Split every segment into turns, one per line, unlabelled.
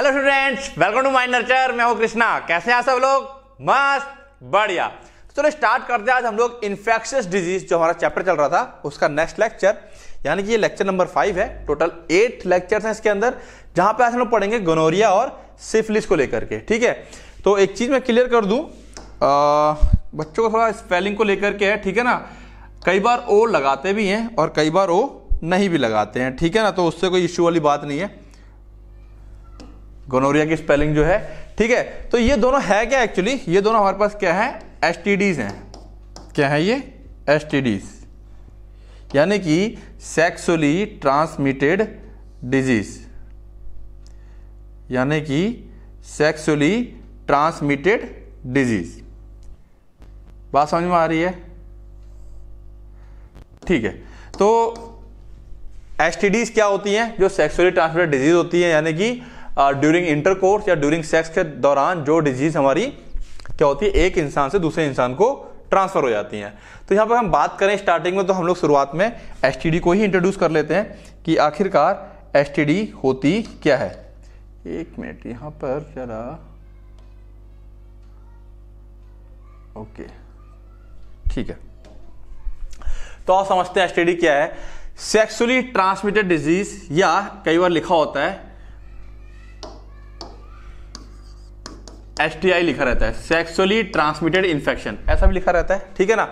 Hello students welcome to my nurture मैं हूं कृष्णा कैसे हैं सब लोग मस्त बढ़िया तो चलो तो स्टार्ट करते हैं आज हम लोग इन्फेक्शियस डिजीज जो हमारा चैप्टर चल रहा था उसका नेक्स्ट लेक्चर यानी कि ये लेक्चर नंबर फाइव है टोटल एट लेक्चर्स हैं इसके अंदर जहां पे आज हम लोग पढ़ेंगे गनोरिया और सिफलिस को लेकर के ठीक है तो एक चीज मैं क्लियर कर दू आ, बच्चों को थोड़ा स्पेलिंग को लेकर के है ठीक है ना कई बार ओ लगाते भी हैं और कई बार ओ नहीं भी लगाते हैं ठीक है ना तो उससे कोई इश्यू वाली बात नहीं है गोनोरिया की स्पेलिंग जो है ठीक है तो ये दोनों है क्या एक्चुअली ये दोनों हमारे पास क्या है एस हैं क्या है ये एस यानी कि सेक्सुअली ट्रांसमिटेड डिजीज यानी कि सेक्सुअली ट्रांसमिटेड डिजीज बात समझ में आ रही है ठीक है तो एस क्या होती हैं जो सेक्सुअली ट्रांसमिटेड डिजीज होती है यानी कि ड्यूरिंग इंटरकोर्स या ड्यूरिंग सेक्स के दौरान जो डिजीज हमारी क्या होती है एक इंसान से दूसरे इंसान को ट्रांसफर हो जाती हैं तो यहाँ पर हम बात करें स्टार्टिंग में तो हम लोग शुरुआत में एस को ही इंट्रोड्यूस कर लेते हैं कि आखिरकार एस होती क्या है एक मिनट यहाँ पर जरा ओके ठीक है तो आप समझते हैं एस क्या है सेक्सुअली ट्रांसमिटेड डिजीज या कई बार लिखा होता है एस लिखा रहता है सेक्सुअली ट्रांसमिटेड इन्फेक्शन ऐसा भी लिखा रहता है ठीक है ना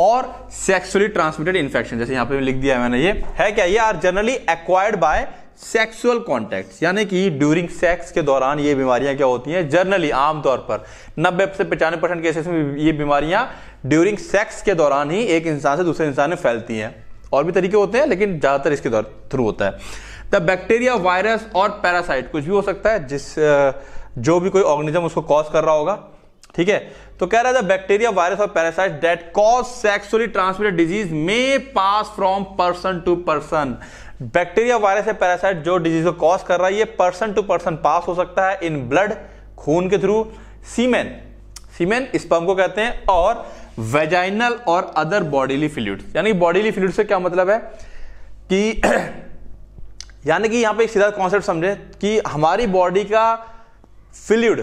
और सेक्सुअली ट्रांसमिटेड इन्फेक्शन जैसे यहां पे लिख दिया मैंने ये है क्या ये are generally acquired by sexual contact यानी कि ड्यूरिंग सेक्स के दौरान ये बीमारियां क्या होती हैं जनरली आमतौर पर नब्बे से पचानवे परसेंट केसेस में ये बीमारियां ड्यूरिंग सेक्स के दौरान ही एक इंसान से दूसरे इंसान में फैलती हैं और भी तरीके होते हैं लेकिन ज़्यादातर इसके थ्रू होता है द बैक्टीरिया वायरस और पैरासाइट कुछ भी हो सकता है जिस जो भी कोई ऑर्गेनिज्म उसको कॉज कर रहा होगा ठीक है तो कह रहा है बैक्टीरिया वायरस और parasite that cause sexually transmitted disease may pass from person to person bacteria virus या पैरासाइट जो डिजीज को कॉज कर रहा है ये पर्सन टू पर्सन पास हो सकता है इन ब्लड खून के थ्रू सीमेन सीमेन स्पर्म को कहते हैं और वेजाइनल और अदर बॉडीली फ्लूड यानी बॉडीली फ्लूड से क्या मतलब है कि यानी कि यहां पे एक सीधा कॉन्सेप्ट समझे कि हमारी बॉडी का फिल्यूड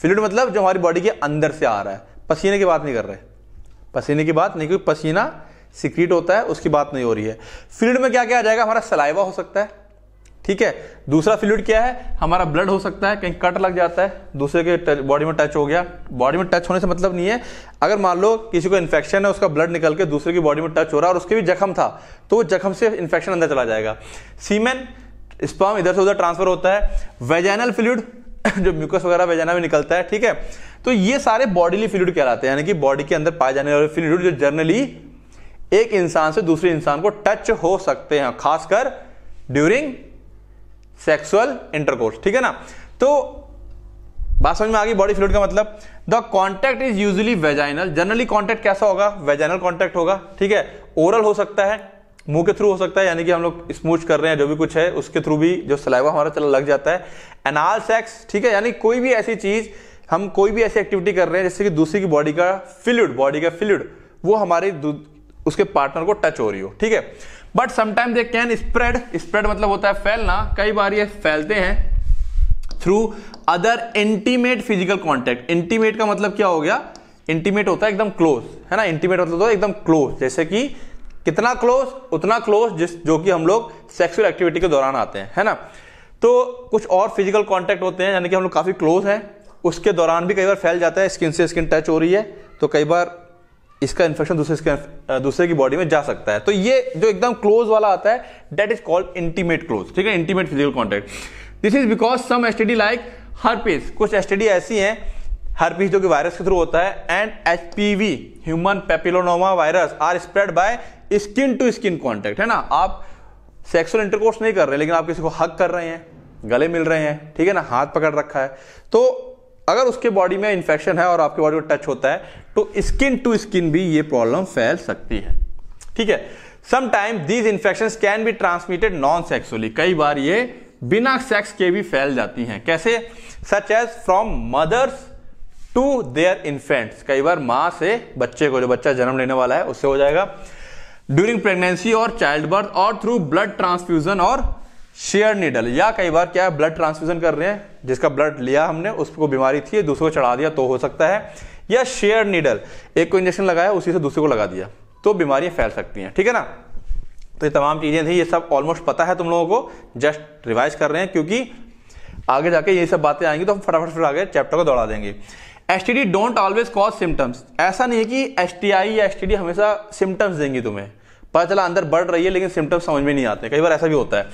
फिल्यूड मतलब जो हमारी बॉडी के अंदर से आ रहा है पसीने की बात नहीं कर रहे पसीने की बात नहीं क्योंकि पसीना सिक्रीट होता है उसकी बात नहीं हो रही है फिल्यूड में क्या क्या आ जाएगा हमारा सलाइवा हो सकता है ठीक है दूसरा फिल्यूड क्या है हमारा ब्लड हो सकता है कहीं कट लग जाता है दूसरे के बॉडी में टच हो गया बॉडी में टच होने से मतलब नहीं है अगर मान लो किसी को इन्फेक्शन है उसका ब्लड निकल के दूसरे की बॉडी में टच हो रहा है और उसके भी जख्म था तो वो जख्म से इन्फेक्शन अंदर चला जाएगा सीमेन स्पर्म इधर से उधर ट्रांसफर होता है वेजाइनल फ्लूड जो म्यूकस वगैरह वेजाना में निकलता है ठीक है तो ये सारे बॉडीली फ्लूड कहलाते हैं यानी कि बॉडी के अंदर पाए जाने वाले फ्लूड जो जनरली एक इंसान से दूसरे इंसान को टच हो सकते हैं खासकर ड्यूरिंग सेक्सुअल इंटरकोर्स ठीक है ना तो बात समझ में आ गई बॉडी फ्लूड का मतलब the contact is usually vaginal generally contact कैसा होगा वेजाइनल कॉन्टैक्ट होगा ठीक है ओरल हो सकता है मुंह के थ्रू हो सकता है यानी कि हम लोग स्मूच कर रहे हैं जो भी कुछ है उसके थ्रू भी जो सलाइवा हमारा चला लग जाता है एनाल सेक्स ठीक है यानी कोई भी ऐसी चीज हम कोई भी ऐसी एक्टिविटी कर रहे हैं जैसे कि दूसरी की बॉडी का फ्लूड बॉडी का फ्लूड वो हमारे उसके पार्टनर को टच हो रही हो ठीक है but sometime they can spread spread मतलब होता है फैलना कई बार ये फैलते हैं through other intimate physical contact intimate का मतलब क्या हो गया इंटीमेट होता है एकदम क्लोज है ना इंटीमेट मतलब होता तो है एकदम क्लोज जैसे कि कितना क्लोज उतना क्लोज जिस जो कि हम लोग सेक्सुअल एक्टिविटी के दौरान आते हैं है ना तो कुछ और फिजिकल कॉन्टैक्ट होते हैं यानी कि हम लोग काफ़ी क्लोज हैं उसके दौरान भी कई बार फैल जाता है स्किन से स्किन टच हो रही है तो कई बार इसका इन्फेक्शन दूसरे दूसरे की बॉडी में जा सकता है तो ये जो एकदम क्लोज वाला आता है that is called intimate close ठीक है intimate physical contact this is because some S like herpes कुछ एस ऐसी हैं herpes जो कि वायरस के थ्रू होता है and HPV human papilloma virus are spread by skin to skin contact है ना आप सेक्सुअल इंटरकोर्स नहीं कर रहे लेकिन आप किसी को हक कर रहे हैं गले मिल रहे हैं ठीक है ना हाथ पकड़ रखा है तो अगर उसके बॉडी में इंफेक्शन है और आपके बॉडी को टच होता है तो स्किन टू स्किन भी ये प्रॉब्लम फैल सकती है ठीक है sometime these infection can be transmitted non sexually कई बार ये बिना सेक्स के भी फैल जाती हैं कैसे such as from mothers to their infant कई बार माँ से बच्चे को जो बच्चा जन्म लेने वाला है उससे हो जाएगा ड्यूरिंग प्रेगनेंसी और चाइल्ड बर्थ और थ्रू ब्लड ट्रांसफ्यूजन और शेयर निडल या कई बार क्या है ब्लड ट्रांसफ्यूजन कर रहे हैं जिसका ब्लड लिया हमने उसको बीमारी थी दूसरे को चढ़ा दिया तो हो सकता है या शेयर निडल एक को इंजेक्शन लगाया उसी से दूसरे को लगा दिया तो बीमारियां फैल सकती हैं ठीक है ना तो ये तमाम चीज़ें थी ये सब ऑलमोस्ट पता है तुम लोगों को जस्ट रिवाइज कर रहे हैं क्योंकि आगे जाके ये सब बातें आएंगी तो हम फटाफट फिर आगे चैप्टर को दौड़ा देंगे S T D don't always cause symptoms ऐसा नहीं है कि एस टी आई या एस टी डी हमेशा सिम्टम्स देंगी तुम्हें पता चला अंदर बढ़ रही है लेकिन सिम्टम्स समझ में नहीं आते कई बार ऐसा भी होता है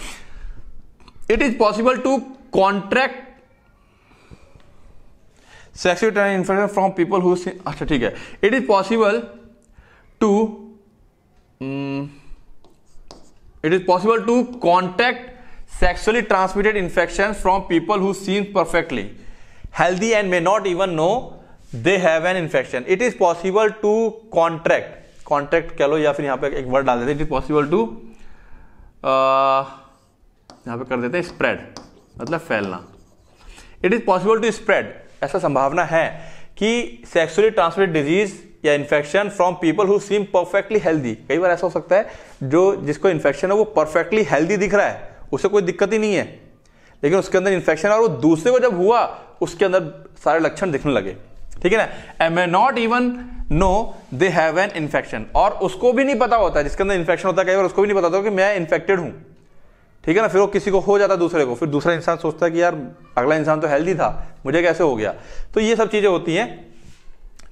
it is possible to contract sexual infection from people who अच्छा ठीक है it is possible to it is possible to contract sexually transmitted infection from people who seem perfectly healthy and may not even know they have an infection it is possible to contract contract कह लो या फिर यहाँ पे एक word डाल देते it is possible to यहाँ पे कर देते हैं स्प्रेड मतलब फैलना it is possible to spread ऐसा संभावना है कि सेक्सुअली ट्रांसमिटेड डिजीज या infection from people who seem perfectly healthy कई बार ऐसा हो सकता है जो जिसको इन्फेक्शन है वो परफेक्टली हेल्दी दिख रहा है उसे कोई दिक्कत ही नहीं है लेकिन उसके अंदर इन्फेक्शन और वो दूसरे को जब हुआ उसके अंदर सारे लक्षण दिखने लगे ठीक है ना and may not even know they have an infection और उसको भी नहीं पता होता जिसके अंदर इन्फेक्शन होता है कई बार उसको भी नहीं पता होता कि मैं इन्फेक्टेड हूं ठीक है ना फिर वो किसी को हो जाता दूसरे को फिर दूसरा इंसान सोचता है कि यार अगला इंसान तो हेल्दी था मुझे कैसे हो गया तो ये सब चीजें होती हैं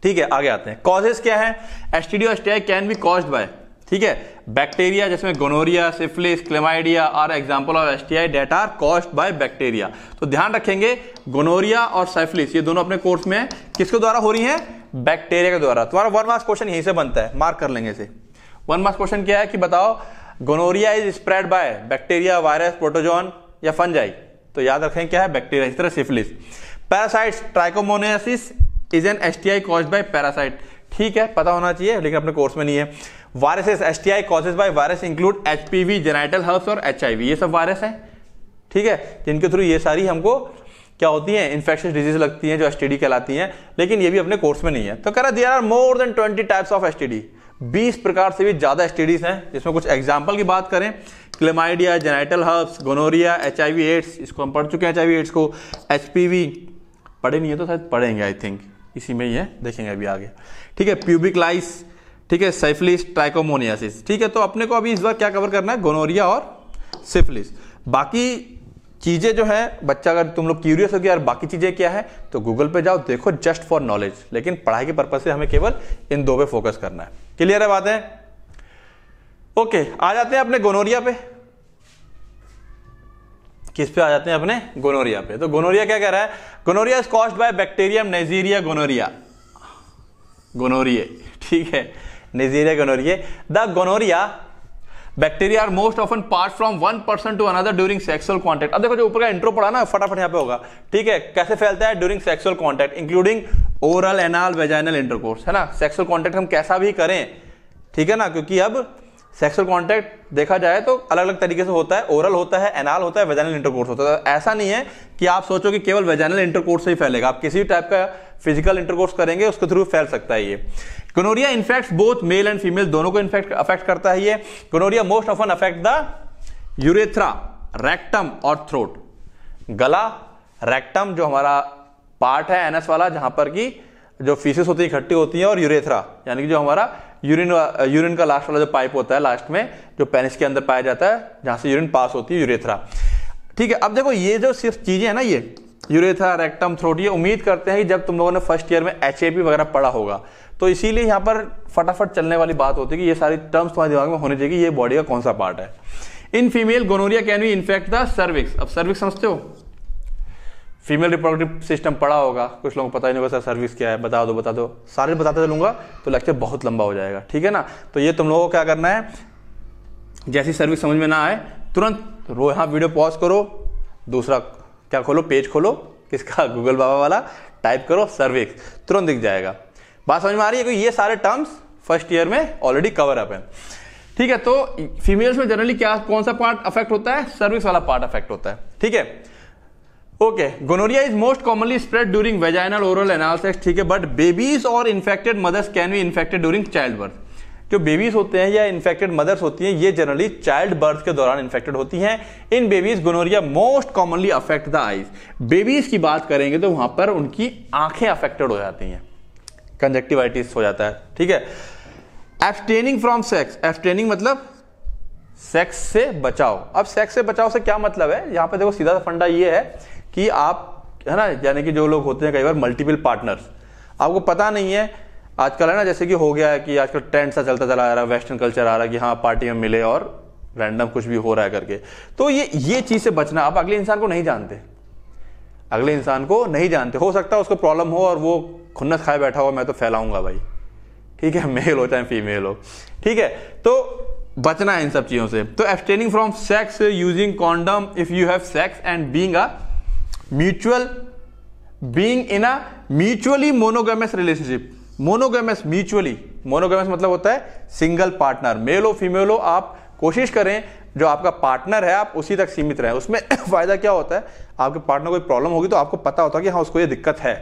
ठीक है आगे आते हैं कॉजेज क्या है एसटीडी और कैन बी कॉज्ड बाय ठीक है बैक्टीरिया जिसमें गोनोरिया सिफलिस क्लेमाइडिया और example of STI that are caused by bacteria तो ध्यान रखेंगे गोनोरिया और साइफिलिस ये दोनों अपने कोर्स में है किसके द्वारा हो रही है बैक्टीरिया के द्वारा तुम्हारा वन मार्क्स क्वेश्चन यहीं से बनता है मार्क कर लेंगे इसे वन मार्क्स क्वेश्चन क्या है कि बताओ gonorrhoea is spread by bacteria virus protozoan या फंजाई तो याद रखें क्या है बैक्टीरिया इस तरह syphilis parasites trichomoniasis is an S T I caused by parasite ठीक है पता होना चाहिए लेकिन अपने कोर्स में नहीं है viruses S T I causes by virus include H P V genital herpes और एच आई वी ये सब वायरस हैं ठीक है जिनके थ्रू ये सारी हमको क्या होती है इन्फेक्शन डिजीज लगती हैं जो एस कहलाती हैं लेकिन ये भी अपने कोर्स में नहीं है तो कह रहा there are more than twenty types of S बीस प्रकार से भी ज़्यादा एस हैं जिसमें कुछ एग्जाम्पल की बात करें chlamydia genital herpes gonorrhoea H AIDS इसको हम पढ़ चुके हैं एच एड्स को एच पढ़े नहीं है तो शायद पढ़ेंगे आई थिंक इसी में ही है देखेंगे अभी आगे ठीक है प्यूबिक लाइस ठीक है साइफिलिस ट्राइकोमोनियासिस ठीक है तो अपने को अभी इस बार क्या कवर करना है गोनोरिया और सिफिलिस बाकी चीज़ें जो है बच्चा अगर तुम लोग क्यूरियस हो गया यार बाकी चीज़ें क्या है तो गूगल पे जाओ देखो जस्ट फॉर नॉलेज लेकिन पढ़ाई के पर्पज से हमें केवल इन दो पे फोकस करना है क्लियर है बात है ओके आ जाते हैं अपने गोनोरिया पे किस पे आ जाते हैं अपने गोनोरिया पे तो गोनोरिया क्या कह रहा है gonorrhoea is caused by bacterium Neisseria gonorrhoea gonorrhoea ठीक है Neisseria gonorrhoea the gonorrhoea bacteria are most often passed from one person to another during sexual contact अब देखो जो ऊपर का इंट्रो पड़ा ना फटाफट यहाँ पे होगा ठीक है कैसे फैलता है during sexual contact including oral anal vaginal intercourse है ना सेक्सुअल कॉन्टेक्ट हम कैसा भी करें ठीक है ना क्योंकि अब सेक्सुअल कॉन्टैक्ट देखा जाए तो अलग अलग तरीके से होता है ओरल होता है एनाल होता है वेजाइनल इंटरकोर्स होता है तो ऐसा नहीं है कि आप सोचो कि केवल वेजाइनल इंटरकोर्स से ही फैलेगा आप किसी भी टाइप का फिजिकल इंटरकोर्स करेंगे उसके थ्रू फैल सकता है ये gonorrhoea infect both male and female दोनों को इन्फेक्ट अफेक्ट करता है ये gonorrhoea most often affect the urethra rectum और थ्रोट गला रेक्टम जो हमारा पार्ट है एनएस वाला जहां पर की जो फीसिस होती है इकट्ठी होती है और यूरेथ्रा यानी कि जो हमारा यूरिन यूरिन का लास्ट वाला जो पाइप होता है लास्ट में जो पेनिस के अंदर पाया जाता है जहां से यूरिन पास होती है यूरेथ्रा ठीक है अब देखो ये जो सिर्फ चीजें हैं ना ये यूरेथ्रा रेक्टम थ्रोट ये उम्मीद करते हैं कि जब तुम लोगों ने फर्स्ट ईयर में एच वगैरह पढ़ा होगा तो इसीलिए यहाँ पर फटाफट चलने वाली बात होती है कि ये सारी टर्म्स तुम्हारे दिमाग में होने चाहिए ये बॉडी का कौन सा पार्ट है in female gonorrhoea can be infect the cervix अब सर्विक्स समझते हो फीमेल रिप्रोडक्टिव सिस्टम पढ़ा होगा कुछ लोगों को पता ही नहीं होगा सर सर्विस क्या है बता दो बता दो सारे बताते चलूंगा तो लेक्चर बहुत लंबा हो जाएगा ठीक है ना तो ये तुम लोगों को क्या करना है जैसी सर्विस समझ में ना आए तुरंत रो यहाँ वीडियो पॉज करो दूसरा क्या खोलो पेज खोलो किसका गूगल बाबा वाला टाइप करो सर्विक्स तुरंत दिख जाएगा बात समझ में आ रही है कि ये सारे टर्म्स फर्स्ट ईयर में ऑलरेडी कवर अप है ठीक है तो फीमेल्स में जनरली क्या कौन सा पार्ट अफेक्ट होता है सर्विस वाला पार्ट अफेक्ट होता है ठीक है okay gonorrhoea is most commonly spread during vaginal oral analysis ठीक है बट बेबीज और infected mothers can be infected during child birth जो बेबीज होते हैं या इन्फेक्टेड मदर्स होती हैं ये जनरली चाइल्ड बर्थ के दौरान इन्फेक्टेड होती हैं in babies gonorrhoea most commonly affect the eyes babies की बात करेंगे तो वहां पर उनकी आंखें अफेक्टेड हो जाती हैं कंजक्टिवाइटिस हो जाता है ठीक है एफ्टेनिंग फ्रॉम सेक्स एफ्टेनिंग मतलब सेक्स से बचाओ अब सेक्स से बचाओ से क्या मतलब है यहां पर देखो सीधा सा फंडा ये है कि आप है ना यानी कि जो लोग होते हैं कई बार मल्टीपल पार्टनर्स आपको पता नहीं है आजकल है ना जैसे कि हो गया है कि आजकल ट्रेंड सा चलता चला आ रहा है वेस्टर्न कल्चर आ रहा है कि हाँ पार्टी में मिले और रैंडम कुछ भी हो रहा है करके तो ये ये चीज़ से बचना आप अगले इंसान को नहीं जानते अगले इंसान को नहीं जानते हो सकता है उसको प्रॉब्लम हो और वो खुन्नस खाए बैठा हो मैं तो फैलाऊंगा भाई ठीक है मेल हो चाहे फीमेल हो ठीक है तो बचना है इन सब चीज़ों से तो abstaining from sex using condom if you have sex and being a mutual being in a mutually monogamous relationship monogamous mutually monogamous मतलब होता है सिंगल पार्टनर मेल हो फीमेल हो आप कोशिश करें जो आपका पार्टनर है आप उसी तक सीमित रहें उसमें फ़ायदा क्या होता है आपके पार्टनर कोई प्रॉब्लम होगी तो आपको पता होता है कि हाँ उसको ये दिक्कत है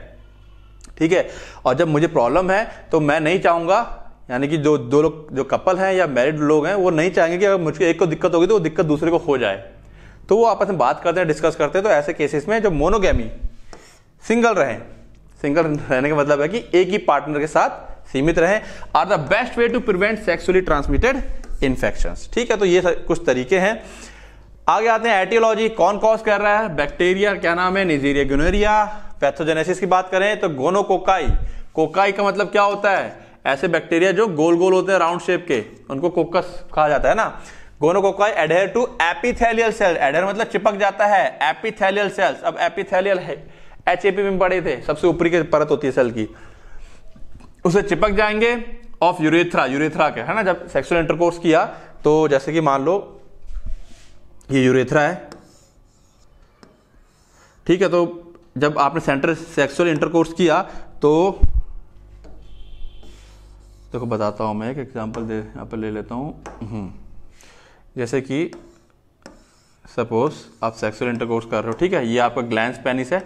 ठीक है और जब मुझे प्रॉब्लम है तो मैं नहीं चाहूँगा यानी कि जो दो लोग जो कपल हैं या मैरिड लोग हैं वो नहीं चाहेंगे कि अगर मुझको एक को दिक्कत होगी तो वो दिक्कत दूसरे को हो जाए तो वो आपस में बात करते हैं डिस्कस करते हैं तो ऐसे केसेस में जो मोनोगैमी सिंगल रहें सिंगल रहने का मतलब है कि एक ही पार्टनर के साथ सीमित रहें are the best way to prevent sexually transmitted infection ठीक है तो ये कुछ तरीके हैं आगे आते हैं एटियोलॉजी कौन कॉज कर रहा है बैक्टीरिया क्या नाम है निजीरिया गुनेरिया पैथोजेनेसिस की बात करें तो गोनोकोकाई कोकाई का मतलब क्या होता है ऐसे बैक्टीरिया जो गोल गोल होते हैं राउंड शेप के उनको कोकस कहा जाता है ना gonococci adhere to epithelial cell adhere मतलब चिपक जाता है एपिथेलियल सेल्स अब एपिथेलियल है एच एपी में पड़े थे सबसे ऊपरी की परत होती है सेल की उसे चिपक जाएंगे ऑफ यूरेथ्रा यूरेथ्रा के है ना जब सेक्सुअल इंटरकोर्स किया तो जैसे कि मान लो ये यूरेथ्रा है ठीक है तो जब आपने सेंटर सेक्सुअल इंटरकोर्स किया तो देखो बताता हूं मैं एक एग्जांपल दे यहां पर ले लेता हूं हम्म. जैसे कि सपोज आप सेक्सुअल इंटरकोर्स कर रहे हो ठीक है ये आपका ग्लैंस पेनिस है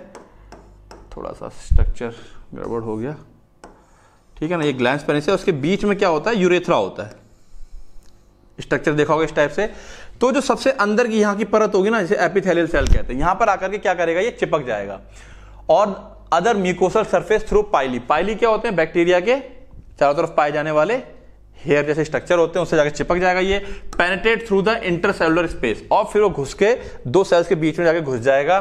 थोड़ा सा स्ट्रक्चर गड़बड़ हो गया ठीक है ना ये ग्लैंस पेनिस है उसके बीच में क्या होता है यूरेथ्रा होता है स्ट्रक्चर देखा होगा इस टाइप से तो जो सबसे अंदर की यहां की परत होगी ना जिसे एपिथेलियल सेल कहते हैं यहां पर आकर के क्या करेगा ये चिपक जाएगा और other mucosal surface through pili pili क्या होते हैं बैक्टीरिया के चारों तरफ पाए जाने वाले हेयर जैसे स्ट्रक्चर होते हैं उससे जाकर चिपक जाएगा ये penetrate through the intercellular space और फिर वो घुस के दो सेल्स के बीच में जाकर घुस जाएगा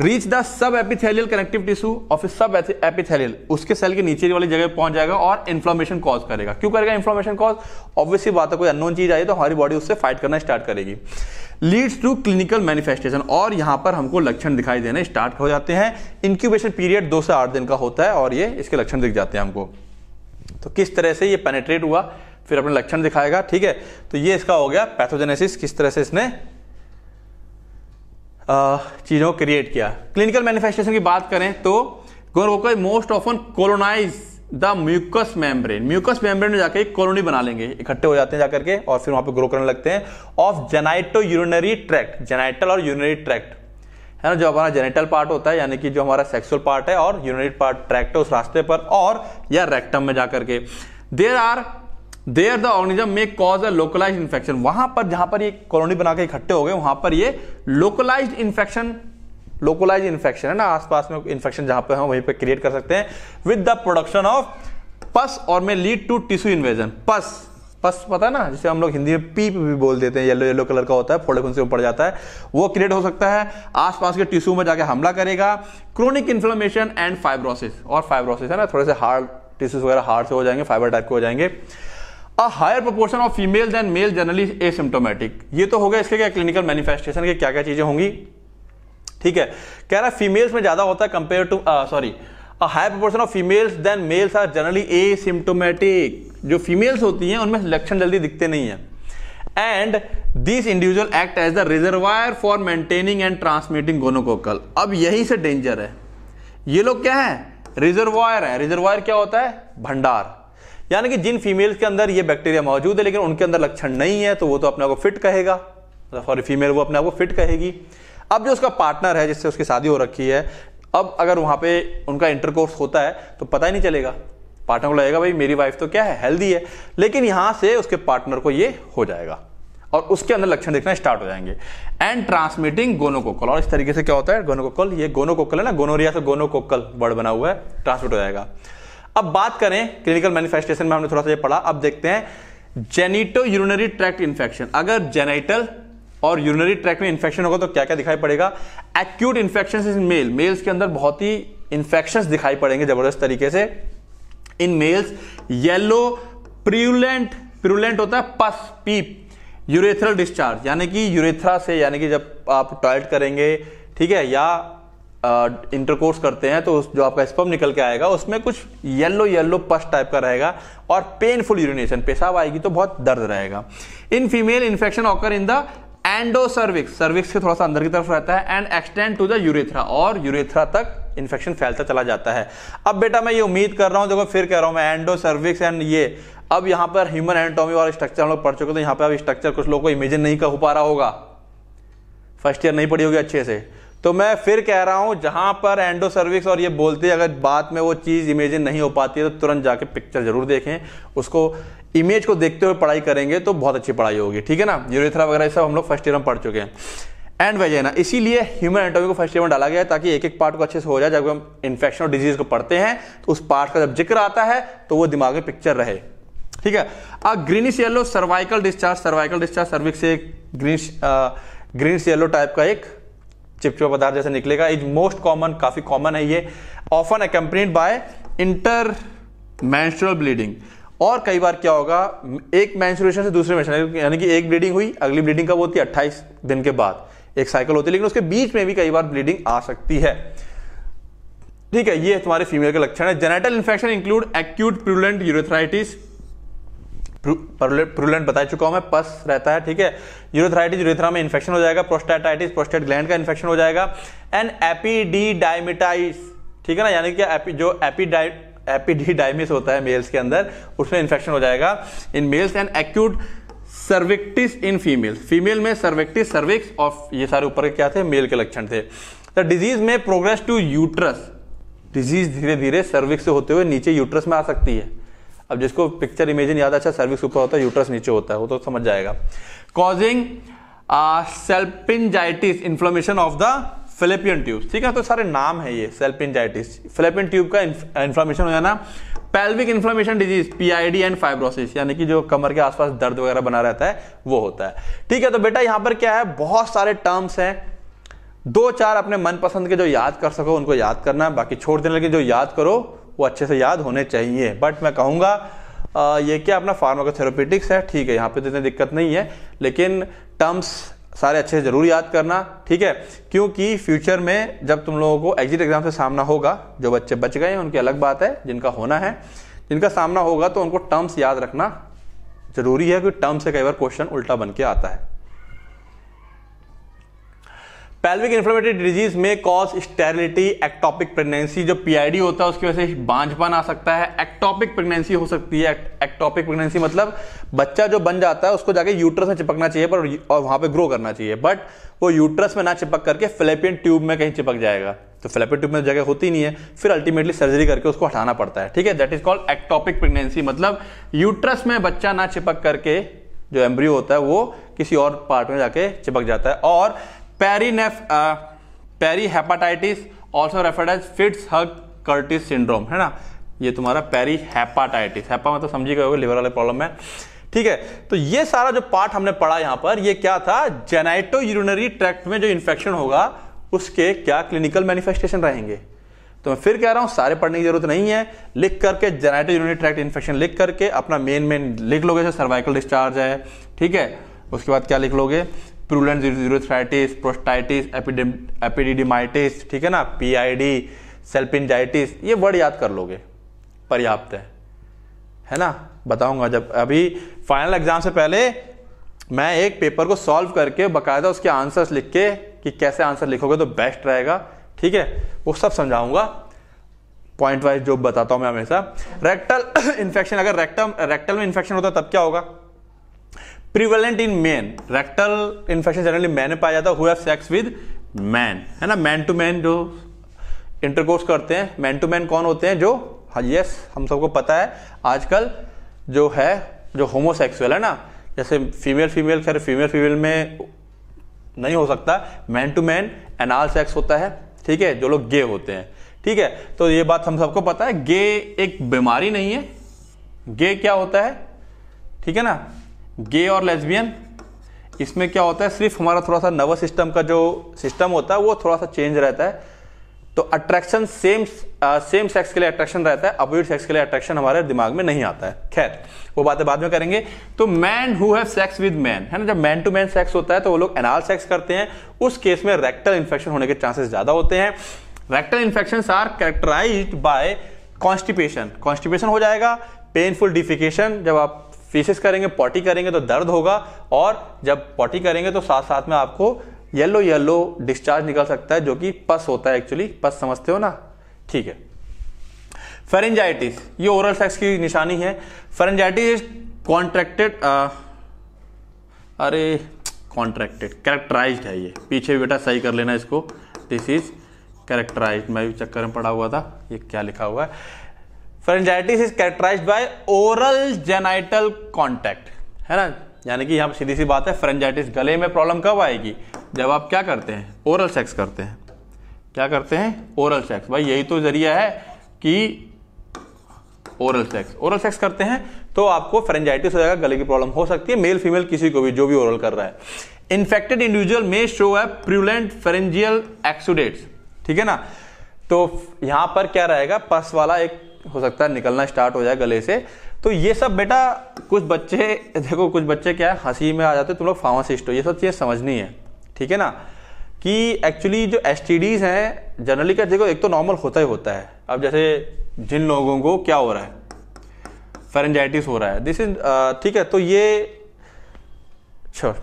reach the sub epithelial connective tissue और फिर सब एपिथेलियल उसके सेल के नीचे वाली जगह पहुंच जाएगा और इन्फ्लामेशन कॉज करेगा क्यों करेगा इन्फ्लामेशन कॉज ऑब्वियसली बात है कोई अननोन चीज आई तो हमारी बॉडी उससे फाइट करना स्टार्ट करेगी लीड्स टू क्लिनिकल मैनिफेस्टेशन और यहां पर हमको लक्षण दिखाई देने स्टार्ट हो जाते हैं इंक्यूबेशन पीरियड दो से आठ दिन का होता है और ये इसके लक्षण दिख जाते हैं हमको तो किस तरह से ये पेनेट्रेट हुआ फिर अपने लक्षण दिखाएगा ठीक है तो ये इसका हो गया पैथोजेनेसिस किस तरह से इसने चीज़ों क्रिएट किया क्लिनिकल मैनिफेस्टेशन की बात करें तो gonococci most often colonize the mucus membrane mucus membrane में जाकर एक कॉलोनी बना लेंगे इकट्ठे हो जाते हैं जाकर के और फिर वहां पे ग्रो करने लगते हैं of genito urinary tract genital और यूरिनरी ट्रैक्ट है ना जो हमारा जेनेटल पार्ट होता है यानी कि जो हमारा सेक्सुअल पार्ट है और यूनिट पार्ट ट्रैक्ट है उस रास्ते पर और या रेक्टम में जाकर के there are there the organism में कॉज अ लोकलाइज इन्फेक्शन वहां पर जहां पर ये कॉलोनी बनाकर इकट्ठे हो गए वहां पर ये लोकलाइज इन्फेक्शन लोकलाइज इन्फेक्शन है ना आसपास में इन्फेक्शन जहां पर हम वहीं पर क्रिएट कर सकते हैं with the production of pus और may lead to tissue invasion pus pus पता है ना जिसे हम लोग हिंदी में पीप भी बोल देते हैं येलो येलो कलर का होता है फोड़े खून से ऊपर जाता है वो क्रिएट हो सकता है आसपास के टिश्यू में जाके हमला करेगा क्रोनिक इन्फ्लोमेशन एंड फाइब्रोसिस और फाइब्रोसिस है ना थोड़े से हार्ड टिश्यूज वगैरह हार्ड से हो जाएंगे फाइबर टाइप के हो जाएंगे a higher proportion of female than male generally asymptomatic ये तो हो गया इसके क्या क्लिनिकल मैनिफेस्टेशन के क्या क्या चीजें होंगी ठीक है कह रहा है फीमेल्स में ज्यादा होता है compare to sorry a higher proportion of females than males are generally asymptomatic जो फीमेल्स होती हैं उनमें लक्षण जल्दी दिखते नहीं है and this individual act as the reservoir for maintaining and transmitting gonococcal अब यहीं से डेंजर है ये लोग क्या है रिजर्वायर है रिजर्वायर क्या होता है भंडार यानी कि जिन फीमेल्स के अंदर ये बैक्टीरिया मौजूद है लेकिन उनके अंदर लक्षण नहीं है तो वो तो अपने आप को फिट कहेगा सॉरी फीमेल वो अपने आप को फिट कहेगी अब जो उसका पार्टनर है जिससे उसकी शादी हो रखी है अब अगर वहाँ पे उनका इंटरकोर्स होता है तो पता ही नहीं चलेगा पार्टनर को लगेगा भाई मेरी वाइफ तो क्या है हेल्दी है लेकिन यहाँ से उसके पार्टनर को ये हो जाएगा और उसके अंदर लक्षण देखना स्टार्ट हो जाएंगे एंड ट्रांसमिटिंग गोनोकोकल और इस तरीके से क्या होता है गोनोकोकल ये गोनोकोकल है ना गोनोरिया से गोनोकोकल वर्ड बना हुआ है ट्रांसमिट हो जाएगा अब बात करें क्लिनिकल मैनिफेस्टेशन में हमने थोड़ा सा ये पढ़ा अब देखते हैं जेनिटो यूरिनरी ट्रैक्ट इन्फेक्शन अगर जेनाइटल और यूरिनरी ट्रैक्ट में इन्फेक्शन होगा तो क्या क्या दिखाई पड़ेगा acute infection in male males के अंदर बहुत ही इन्फेक्शन दिखाई पड़ेंगे जबरदस्त तरीके से इन मेल्स येलो प्रियुलेंट प्रियुलेंट होता है पस पीप यूरेथ्रल डिस्चार्ज यानी कि यूरेथ्रा से यानी कि जब आप टॉयलेट करेंगे ठीक है या इंटरकोर्स करते हैं तो जो आपका स्पम निकल के आएगा उसमें कुछ येलो येलो पश टाइप का रहेगा और पेनफुल यूरिनेशन पेशाब आएगी तो बहुत दर्द रहेगा in female infection occur in the endocervix cervix के थोड़ा सा अंदर की तरफ रहता है and extend to the urethra और यूरेथ्रा तक इन्फेक्शन फैलता चला जाता है अब बेटा मैं ये उम्मीद कर रहा हूं देखो फिर कह रहा हूं मैं एंडो सर्विक्स एंड ये अब यहाँ पर ह्यूमन एनाटॉमी वाला स्ट्रक्चर हम लोग पढ़ चुके तो यहाँ पर अब स्ट्रक्चर कुछ लोगों को इमेजिन नहीं कर पा रहा होगा फर्स्ट ईयर नहीं पढ़ी होगी अच्छे से तो मैं फिर कह रहा हूं जहां पर एंडो सर्विक्स और ये बोलते हैं अगर बात में वो चीज़ इमेजिन नहीं हो पाती है तो तुरंत जाके पिक्चर जरूर देखें उसको इमेज को देखते हुए पढ़ाई करेंगे तो बहुत अच्छी पढ़ाई होगी ठीक है ना यूरेथ्रा वगैरह सब हम लोग फर्स्ट ईयर में पढ़ चुके हैं एंड वेजेना इसीलिए ह्यूमन एंटोमी को फर्स्ट ईयर में डाला गया है ताकि एक एक पार्ट को अच्छे से हो जाए जब हम इन्फेक्शन और डिजीज को पढ़ते हैं तो उस पार्ट का जब जिक्र आता है तो वो दिमाग में पिक्चर रहे ठीक है अब greenish yellow cervical discharge cervical discharge cervix से ग्रीनिश ग्रीनिश येलो टाइप का एक चिपचिपा पदार्थ जैसे निकलेगा इज मोस्ट कॉमन काफी कॉमन है ये often accompanied by intermenstrual bleeding और कई बार क्या होगा एक मैंसुरेशन से दूसरे मैं यानी कि एक ब्लीडिंग हुई अगली ब्लीडिंग कब होती है अट्ठाईस दिन के बाद एक साइकिल होती है लेकिन उसके बीच में भी कई बार ब्लीडिंग आ सकती है ठीक है ये तुम्हारे फीमेल के लक्षण है genital infection include acute purulent urethritis purulent बता चुका हूं मैं पस रहता है ठीक है यूरोथराइटिस यूरेथ्रा में इन्फेक्शन हो जाएगा प्रोस्टेटाइटिस प्रोस्टेट ग्लैंड का इन्फेक्शन हो जाएगा एंड एपीडीडाइमिटाइस ठीक है ना यानी कि एपी, जो एपीडाइ एपीडीडाइमिस होता है मेल्स के अंदर उसमें इन्फेक्शन हो जाएगा in males and acute cervicitis in female female में सर्विक्टिस सर्विक्स ऑफ ये सारे ऊपर के क्या थे मेल के लक्षण थे द डिजीज में प्रोग्रेस टू यूट्रस डिजीज धीरे धीरे सर्विक्स से होते हुए नीचे यूट्रस में आ सकती है अब जिसको पिक्चर इमेजिन याद अच्छा सर्विस ऊपर होता है यूट्रस नीचे होता है वो तो समझ जाएगा causing salpingitis inflammation of the fallopian tube ठीक है तो सारे नाम है ये सेल्पिनजाइटिस फिलिपियन ट्यूब का इन्फ्लोमेशन हो जाना pelvic inflammation disease PID and fibrosis यानी कि जो कमर के आसपास दर्द वगैरह बना रहता है वो होता है ठीक है तो बेटा यहाँ पर क्या है बहुत सारे टर्म्स हैं दो चार अपने मनपसंद के जो याद कर सको उनको याद करना बाकी छोड़ देने लगे जो याद करो वो अच्छे से याद होने चाहिए बट मैं कहूँगा ये क्या अपना फार्माकोथेरोपेटिक्स है ठीक है यहाँ पे तो इतनी दिक्कत नहीं है लेकिन टर्म्स सारे अच्छे से ज़रूर याद करना ठीक है क्योंकि फ्यूचर में जब तुम लोगों को एग्जिट एग्ज़ाम से सामना होगा जो बच्चे बच गए हैं उनकी अलग बात है जिनका होना है जिनका सामना होगा तो उनको टर्म्स याद रखना ज़रूरी है क्योंकि टर्म से कई बार क्वेश्चन उल्टा बन के आता है पैल्विक इन्फ्लेमेटरी डिजीज में कॉज स्टेरिलिटी एक्टॉपिक प्रेगनेंसी जो पीआईडी होता है उसकी वजह से बांझपन आ सकता है एक्टॉपिक प्रेगनेंसी हो सकती है एक्टॉपिक प्रेगनेंसी मतलब बच्चा जो बन जाता है उसको जाके यूट्रस में चिपकना चाहिए पर और वहां पे ग्रो करना चाहिए बट वो यूट्रस में ना चिपक करके फिलेपियन ट्यूब में कहीं चिपक जाएगा तो फिलेपियन ट्यूब में तो जगह होती नहीं है फिर अल्टीमेटली सर्जरी करके उसको हटाना पड़ता है ठीक है that is called ectopic pregnancy मतलब यूट्रस में बच्चा ना चिपक करके जो एम्ब्रियो होता है वो किसी और पार्ट में जाके चिपक जाता है और पेरीनेफ perihepatitis also referred as Fitz Hugh Curtis syndrome है ना ये तुम्हारा पेरी हेपाटाइटिस हेपा मतलब समझी गए लिवर वाले प्रॉब्लम है ठीक है तो ये सारा जो पार्ट हमने पढ़ा यहाँ पर ये क्या था जेनाइटो यूरिनरी ट्रैक्ट में जो इन्फेक्शन होगा उसके क्या क्लिनिकल मैनिफेस्टेशन रहेंगे तो मैं फिर कह रहा हूँ सारे पढ़ने की जरूरत नहीं है लिख करके जेनाइटो यूरिनरी ट्रैक्ट इन्फेक्शन लिख करके अपना मेन मेन लिख लोगे सर्वाइकल डिस्चार्ज है ठीक है उसके बाद क्या लिख लोगे प्रूलेंट जीरोथराइटिस प्रोस्टाइटिस एपिडिडिमाइटिस ठीक है ना पीआईडी सेल्पिनजाइटिस ये वर्ड याद कर लोगे पर्याप्त है है ना बताऊंगा जब अभी फाइनल एग्जाम से पहले मैं एक पेपर को सॉल्व करके बकायदा उसके आंसर्स लिख के कि कैसे आंसर लिखोगे तो बेस्ट रहेगा ठीक है वो सब समझाऊंगा पॉइंट वाइज जो बताता हूँ मैं हमेशा रेक्टल इन्फेक्शन अगर रेक्टम रेक्टल में इन्फेक्शन होता है तब क्या होगा prevalent in man rectal infection generally man में पाया जाता है सेक्स विद मैन है ना मैन टू मैन जो इंटरकोर्स करते हैं मैन टू मैन कौन होते हैं जो हाँ यस हम सबको पता है आजकल जो है जो होमोसेक्सुअल है ना जैसे फीमेल फीमेल खैर फीमेल फीमेल में नहीं हो सकता man to man anal sex होता है ठीक है जो लोग गे होते हैं ठीक है तो ये बात हम सबको पता है गे एक बीमारी नहीं है गे क्या होता है ठीक है ना गे और लेस्बियन इसमें क्या होता है सिर्फ हमारा थोड़ा सा नर्वस सिस्टम का जो सिस्टम होता है वो थोड़ा सा चेंज रहता है तो अट्रैक्शन सेम सेम सेक्स के लिए अट्रैक्शन रहता है अपोजिट सेक्स के लिए अट्रैक्शन हमारे दिमाग में नहीं आता है खैर वो बातें बाद में करेंगे तो man who have sex with man है ना जब मैन टू मैन सेक्स होता है तो वो लोग एनाल सेक्स करते हैं उस केस में रेक्टल इन्फेक्शन होने के चांसेस ज्यादा होते हैं rectal infection are characterize by constipation constipation हो जाएगा पेनफुल डिफिकेशन जब आप फीसिस करेंगे पॉटी करेंगे तो दर्द होगा और जब पॉटी करेंगे तो साथ साथ में आपको येलो येलो डिस्चार्ज निकल सकता है जो कि पस होता है एक्चुअली पस समझते हो ना ठीक है फेरेंजाइटिस ये ओरल सेक्स की निशानी है फेरेंजाइटिस इज कॉन्ट्रैक्टेड अरे कॉन्ट्रैक्टेड कैरेक्टराइज है ये पीछे बेटा सही कर लेना इसको दिस इज कैरेक्टराइज मैं भी चक्कर में पड़ा हुआ था ये क्या लिखा हुआ है pharyngitis is characterize by oral genital contact है ना यानी कि यहाँ सीधी सी बात है फ्रेंजाइटिस गले में प्रॉब्लम कब आएगी जब आप क्या करते हैं ओरल सेक्स करते हैं क्या करते हैं ओरल सेक्स भाई यही तो जरिया है कि ओरल सेक्स ओरल सेक्स करते हैं तो आपको फ्रेंजाइटिस हो जाएगा गले की प्रॉब्लम हो सकती है मेल फीमेल किसी को भी जो भी ओरल कर रहा है इन्फेक्टेड इंडिविजुअल में शो है प्रूलेंट फ्रेंजियल एक्सुडेट्स ठीक है ना तो यहां पर क्या रहेगा पस वाला एक हो सकता है निकलना स्टार्ट हो जाए गले से तो ये सब बेटा कुछ बच्चे देखो कुछ बच्चे क्या है हंसी में आ जाते तुम लोग फार्मासिस्ट हो ये सब चीज़ समझनी है ठीक है ना कि एक्चुअली जो एस हैं जनरली क्या देखो एक तो नॉर्मल होता ही होता है अब जैसे जिन लोगों को क्या हो रहा है फेरेंजाइटिस हो रहा है दिस इज uh, ठीक है तो ये छोड़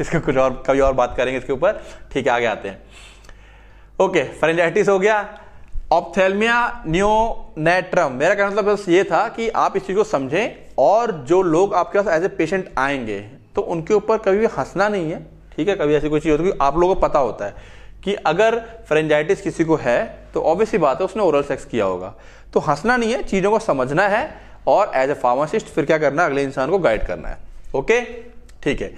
इसको कुछ और कभी और बात करेंगे इसके ऊपर ठीक है आगे आते हैं ओके फेरेंजाइटिस हो गया ऑप्थेलमिया न्योनेट्रम मेरा कहना मतलब बस ये था कि आप इस चीज़ को समझें और जो लोग आपके पास एज ए पेशेंट आएंगे तो उनके ऊपर कभी भी हंसना नहीं है ठीक है कभी ऐसी कोई चीज़ होती है आप लोगों को पता होता है कि अगर फ्रेंजाइटिस किसी को है तो ऑब्वियसली बात है उसने ओरल सेक्स किया होगा तो हंसना नहीं है चीज़ों को समझना है और एज ए फार्मासिस्ट फिर क्या करना है अगले इंसान को गाइड करना है ओके ठीक है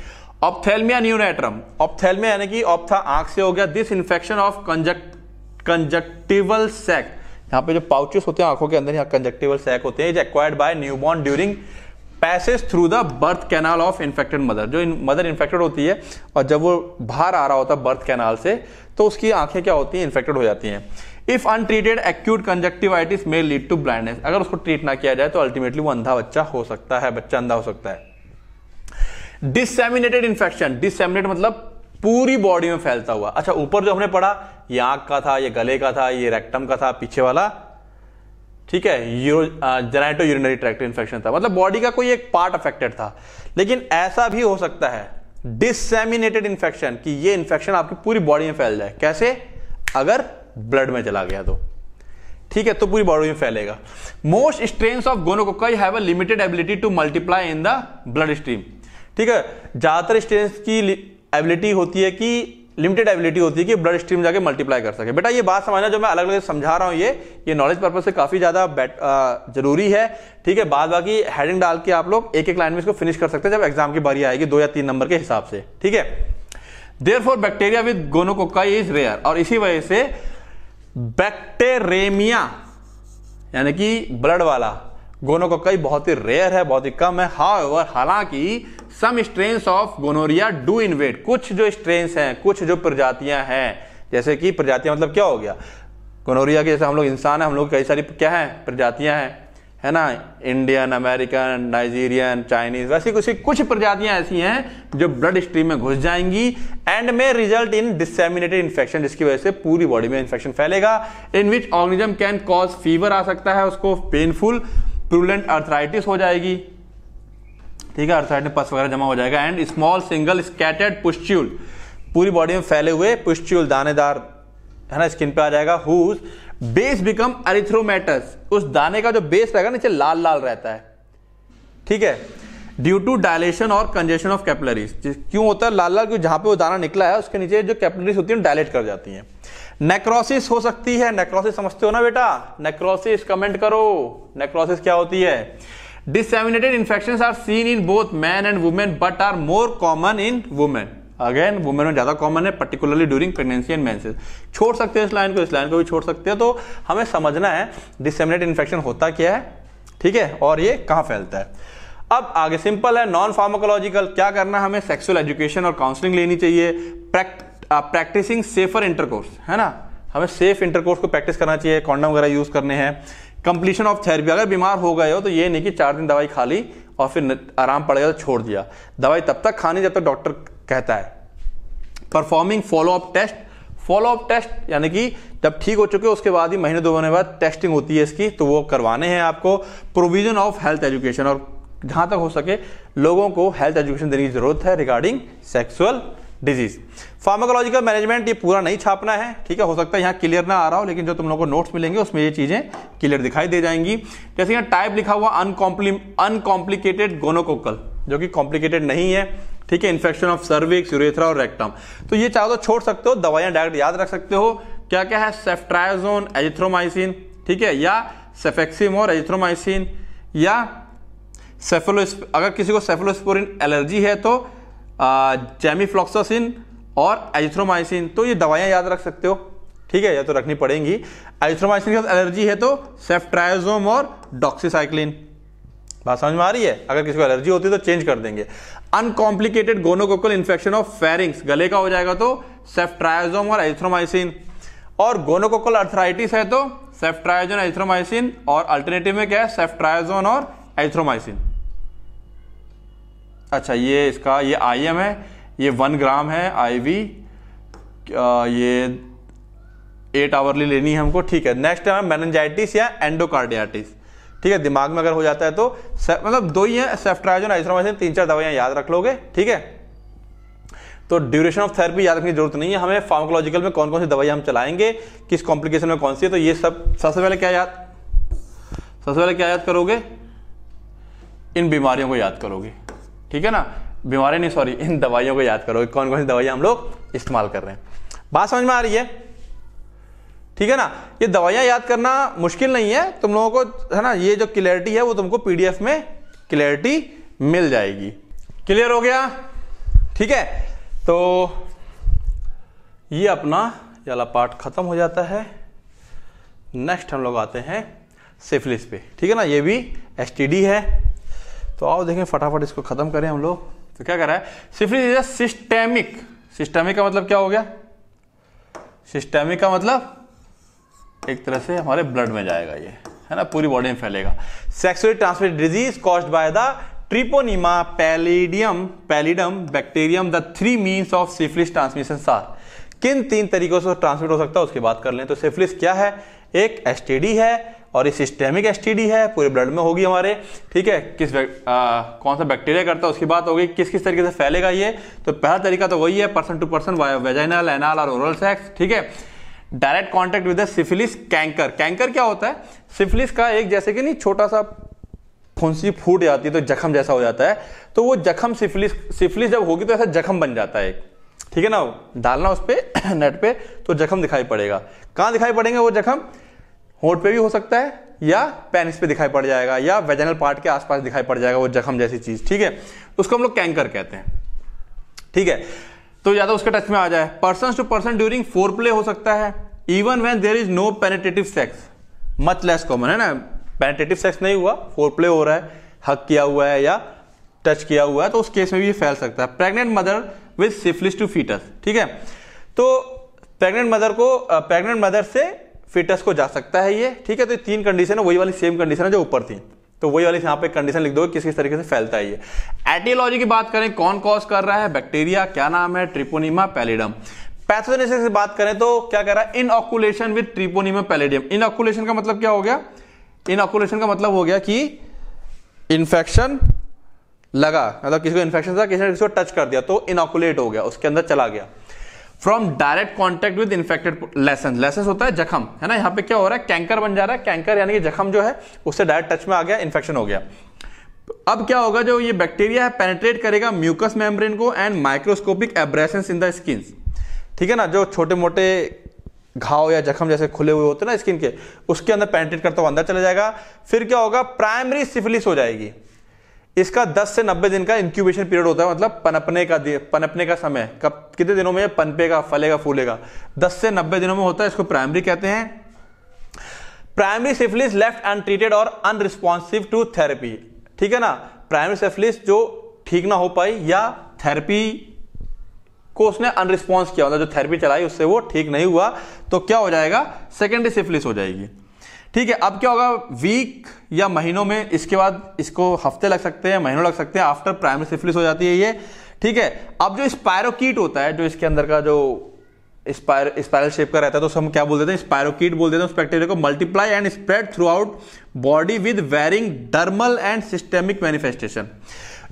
ऑप्थेलमिया न्यूनेट्रम ऑप्थेलमिया यानी कि ऑप्था आंख से हो गया this infection of conjunct conjunctival sac यहाँ पे जो पाउचेस होते हैं आंखों के अंदर यहाँ कंजक्टिवल सैक होते हैं is acquired by newborn during passage through the birth canal of infected mother जो मदर इन्फेक्टेड होती है और जब वो बाहर आ रहा होता है बर्थ कैनाल से तो उसकी आंखें क्या होती हैं इन्फेक्टेड हो जाती हैं इफ अनट्रीटेड एक्यूट कंजक्टिवाइटिस में लीड टू ब्लाइंडनेस अगर उसको ट्रीट ना किया जाए तो अल्टीमेटली वो अंधा बच्चा हो सकता है बच्चा अंधा हो सकता है डिसेमिनेटेड इन्फेक्शन डिसेमिनेट मतलब पूरी बॉडी में फैलता हुआ अच्छा ऊपर जो हमने पढ़ा ये आंख का था ये गले का था ये रेक्टम का था पीछे वाला ठीक है जेनाइटो यूरिनरी ट्रैक्ट इन्फेक्शन था मतलब बॉडी का कोई एक पार्ट अफेक्टेड था लेकिन ऐसा भी हो सकता है डिससेमिनेटेड इन्फेक्शन कि ये इन्फेक्शन आपकी पूरी बॉडी में फैल जाए कैसे अगर ब्लड में चला गया तो ठीक है तो पूरी बॉडी में फैलेगा most strain of gonococci have limited ability to multiply in the bloodstream ठीक है ज्यादातर स्ट्रेन की एबिलिटी होती है कि लिमिटेड एबिलिटी होती है कि ब्लड स्ट्रीम जाके मल्टीप्लाई कर सके बेटा ये बात समझना जो मैं अलग अलग समझा रहा हूँ ये ये नॉलेज पर्पज से काफ़ी ज़्यादा जरूरी है ठीक है बाद बाकी हेडिंग डाल के आप लोग एक एक लाइन में इसको फिनिश कर सकते हैं जब एग्जाम की बारी आएगी दो या तीन नंबर के हिसाब से ठीक है therefore bacteria with gonococci is rare और इसी वजह से बैक्टेरेमिया यानी कि ब्लड वाला गोनो कई बहुत ही रेयर है बहुत ही कम है हाउ एवर हालांकि some strains of gonorrhoea do invade कुछ जो स्ट्रेन्स हैं कुछ जो प्रजातियां हैं जैसे कि प्रजातियां मतलब क्या हो गया गोनोरिया के जैसे हम लोग इंसान हैं हम लोग कई सारी क्या हैं प्रजातियां हैं है ना इंडियन अमेरिकन नाइजीरियन चाइनीज वैसी कुछ कुछ प्रजातियां ऐसी हैं जो ब्लड स्ट्रीम में घुस जाएंगी एंड में रिजल्ट इन डिसेमिनेटेड इन्फेक्शन जिसकी वजह से पूरी बॉडी में इन्फेक्शन फैलेगा in which organism can cause fever आ सकता है उसको पेनफुल प्रूलेंट अर्थराइटिस हो जाएगी ठीक है अर्थराइटिस पस वगैरह जमा हो जाएगा and small single scattered pustule पूरी बॉडी में फैले हुए पुस्ट्यूल दानेदार है ना स्किन पे आ जाएगा हुज बेस बिकम अरिथ्रोमेटस उस दाने का जो बेस रहेगा नीचे लाल लाल रहता है ठीक है ड्यू टू डायलेशन और कंजेशन ऑफ कैपलरीज क्यों होता है लाल लाल क्यों जहां पे वो दाना निकला है उसके नीचे जो कैपलरीज होती है डायलेट कर जाती हैं नेक्रोसिस हो सकती है नेक्रोसिस समझते हो ना बेटा नेक्रोसिस कमेंट करो नेक्रोसिस क्या होती है disseminated infection are seen in both men and women but are more common in women again women में ज्यादा कॉमन है particularly during pregnancy and menses छोड़ सकते हैं इस लाइन को इस लाइन को भी छोड़ सकते हैं तो हमें समझना है डिसेमिनेट इन्फेक्शन होता क्या है ठीक है और ये कहाँ फैलता है अब आगे सिंपल है नॉन फार्माकोलॉजिकल क्या करना हमें सेक्सुअल एजुकेशन और काउंसलिंग लेनी चाहिए प्रैक्ट प्रैक्टिसिंग सेफर इंटरकोर्स है ना हमें सेफ इंटरकोर्स को प्रैक्टिस करना चाहिए कॉन्डम वगैरह यूज़ करने हैं कंप्लीशन ऑफ थेरेपी अगर बीमार हो गए हो तो ये नहीं कि चार दिन दवाई खा ली और फिर आराम पड़ गया तो छोड़ दिया दवाई तब तक खानी जब तक डॉक्टर कहता है performing follow up test follow up test यानी कि जब ठीक हो चुके उसके बाद ही महीने दो महीने बाद टेस्टिंग होती है इसकी तो वो करवाने हैं आपको प्रोविजन ऑफ हेल्थ एजुकेशन और जहां तक हो सके लोगों को हेल्थ एजुकेशन देने की जरूरत है regarding sexual disease pharmacological management ये पूरा नहीं छापना है ठीक है हो सकता है यहाँ क्लियर ना आ रहा हो लेकिन जो तुम लोगों को नोट्स मिलेंगे उसमें ये चीजें क्लियर दिखाई दे जाएंगी जैसे यहाँ टाइप लिखा हुआ अनकॉम्प्ली अनकॉम्प्लिकेटेड गोनोकोकल जो कि कॉम्प्लिकेटेड नहीं है ठीक है इन्फेक्शन ऑफ सर्विक्स यूरेथ्रा और रेक्टम तो ये चाहो तो छोड़ सकते हो दवाइयां डायरेक्ट याद रख सकते हो क्या क्या है सेफ्ट्रायोजोन एजिथ्रोमाइसिन ठीक है या सेफेक्सिम और एजिथ्रोमाइसिन या सेफेलोस्प अगर किसी को सेफेलोस्पोरिन एलर्जी है तो जेमीफ्लॉक्सासिन और एजिथ्रोमाइसिन तो ये दवाइयाँ याद रख सकते हो ठीक है या तो रखनी पड़ेंगी एजिथ्रोमाइसिन के साथ एलर्जी है तो सेफ्ट्रायोजोम और डॉक्सीसाइक्लिन बात समझ में आ रही है अगर किसी को एलर्जी होती है तो चेंज कर देंगे uncomplicated gonococcal infection of pharynx गले का हो जाएगा तो सेफ्ट्रायोजोम और एजिथ्रोमाइसिन और गोनोकोकल अर्थराइटिस है तो सेफ्ट्रायोजोन एजिथ्रोमाइसिन और अल्टरनेटिव में क्या है सेफ्ट्रायोजोन और एजिथ्रोमाइसिन अच्छा ये इसका ये आई एम है ये वन ग्राम है आई वी ये एट आवरली लेनी है हमको ठीक है नेक्स्ट है मैनजाइटिस या एंडोकार्डियाटिस ठीक है दिमाग में अगर हो जाता है तो मतलब दो ही है सेफ्ट्राइजन आइसोमाइसिन तीन चार दवाइयाँ याद रख लोगे ठीक है तो ड्यूरेशन ऑफ थेरेपी याद रखने की जरूरत नहीं है हमें फार्माकोलॉजिकल में कौन कौन सी दवाई हम चलाएंगे किस कॉम्प्लिकेशन में कौन सी है तो ये सब सबसे पहले क्या याद सबसे पहले क्या याद करोगे इन बीमारियों को याद करोगे ठीक है ना बीमारी नहीं सॉरी इन दवाइयों को याद करो कौन कौन सी दवाइयां हम लोग इस्तेमाल कर रहे हैं बात समझ में आ रही है ठीक है ना ये दवाइयां याद करना मुश्किल नहीं है तुम लोगों को है ना ये जो क्लियरिटी है वो तुमको पीडीएफ में क्लियरिटी मिल जाएगी क्लियर हो गया ठीक है तो ये अपना याला पार्ट खत्म हो जाता है नेक्स्ट हम लोग आते हैं सिफिलिस पे ठीक है ना ये भी एसटीडी है तो आओ देखें फटाफट इसको ख़त्म करें हम लोग तो क्या करा है इज सिस्टेमिक सिस्टेमिक का मतलब क्या हो गया सिस्टेमिक का मतलब एक तरह से हमारे ब्लड में जाएगा ये है ना पूरी बॉडी में फैलेगा sexually transmitted disease caused by the treponema pallidum pallidum bacterium the three means of syphilis transmission सार किन तीन तरीकों से ट्रांसमिट हो सकता है उसकी बात कर लें तो सिफिलिस क्या है एक एसटीडी है और ये सिस्टेमिक एस है पूरे ब्लड में होगी हमारे ठीक है किस आ, कौन सा बैक्टीरिया करता है उसकी बात होगी किस किस तरीके से फैलेगा ये तो पहला तरीका तो वही है person to person vaginal anal और ओरल सेक्स ठीक है direct contact with syphilis chancre chancre क्या होता है सिफिलिस का एक जैसे कि नहीं छोटा सा फुंसी फूट जाती है तो जख्म जैसा हो जाता है तो वो जख्म सिफिलिस सिफिलिस जब होगी तो ऐसा जख्म बन जाता है ठीक है ना डालना उस पर नेट पे तो जख्म दिखाई पड़ेगा कहाँ दिखाई पड़ेंगे वो जख्म होंठ पे भी हो सकता है या पेनिस पे दिखाई पड़ जाएगा या वेजनल पार्ट के आसपास दिखाई पड़ जाएगा वो जख्म जैसी चीज ठीक है तो उसको हम लोग कैंकर कहते हैं ठीक है तो ज्यादा तो उसके टच में आ जाए person to person during foreplay हो सकता है even when there is no penetrative sex much less common है ना पेनेटेटिव सेक्स नहीं हुआ फोर प्ले हो रहा है हक किया हुआ है या टच किया हुआ है तो उस केस में भी ये फैल सकता है pregnant mother with syphilis to fetus ठीक है तो प्रेग्नेंट मदर को प्रेग्नेंट मदर से फिटस को जा सकता है ये ठीक है तो ये तीन कंडीशन है वही वाली सेम कंडीशन है जो ऊपर थी तो वही वाली यहाँ पे कंडीशन लिख दो किस किस तरीके से फैलता है ये एटियोलॉजी की बात करें कौन कॉज कर रहा है बैक्टीरिया क्या नाम है ट्रिपोनीमा पैलिडम पैथोजेनेसिस की बात करें तो क्या कह रहा है इनऑकुलेशन विद ट्रिपोनीमा पैलिडियम इनऑकुलेशन का मतलब क्या हो गया इनऑकुलेशन का मतलब हो गया कि इन्फेक्शन लगा मतलब किसी को इन्फेक्शन था किसी ने किसी को टच कर दिया तो इनऑकुलेट हो गया उसके अंदर चला गया from direct contact with infected lesion lesion होता है जखम है ना यहाँ पे क्या हो रहा है कैंकर बन जा रहा है कैंकर यानी कि जखम जो है उससे डायरेक्ट टच में आ गया इन्फेक्शन हो गया अब क्या होगा जो ये बैक्टीरिया है पेनेट्रेट करेगा म्यूकस मेम्ब्रेन को and microscopic abrasions in the skin ठीक है ना जो छोटे मोटे घाव या जखम जैसे खुले हुए होते हैं ना स्किन के उसके अंदर पेनेट्रेट करता हुआ अंदर चला जाएगा फिर क्या होगा प्राइमरी सिफिलिस हो जाएगी इसका 10 से 90 दिन का इंक्यूबेशन पीरियड होता है मतलब पनपने का पनपने का समय कब कितने दिनों में पनपेगा फलेगा फूलेगा 10 से 90 दिनों में होता है इसको प्राइमरी कहते हैं प्राइमरी सिफिलिस लेफ्ट अनट्रीटेड और अनरिस्पॉन्सिव टू थेरेपी ठीक है ना प्राइमरी सिफिलिस जो ठीक ना हो पाई या थेरेपी को उसने अनरिस्पॉन्स किया मतलब जो थेरेपी चलाई उससे वो ठीक नहीं हुआ तो क्या हो जाएगा सेकेंडरी सिफिलिस हो जाएगी ठीक है अब क्या होगा वीक या महीनों में इसके बाद इसको हफ्ते लग सकते हैं महीनों लग सकते हैं आफ्टर प्राइमरी सिफिलिस हो जाती है ये ठीक है अब जो स्पायरोकीट होता है जो इसके अंदर का जो स्पायर स्पायरल शेप का रहता है तो हम क्या बोल देते हैं स्पायरोकीट बोल देते हैं उस बैक्टीरिया को multiply and spread throughout body with varying dermal and systemic manifestation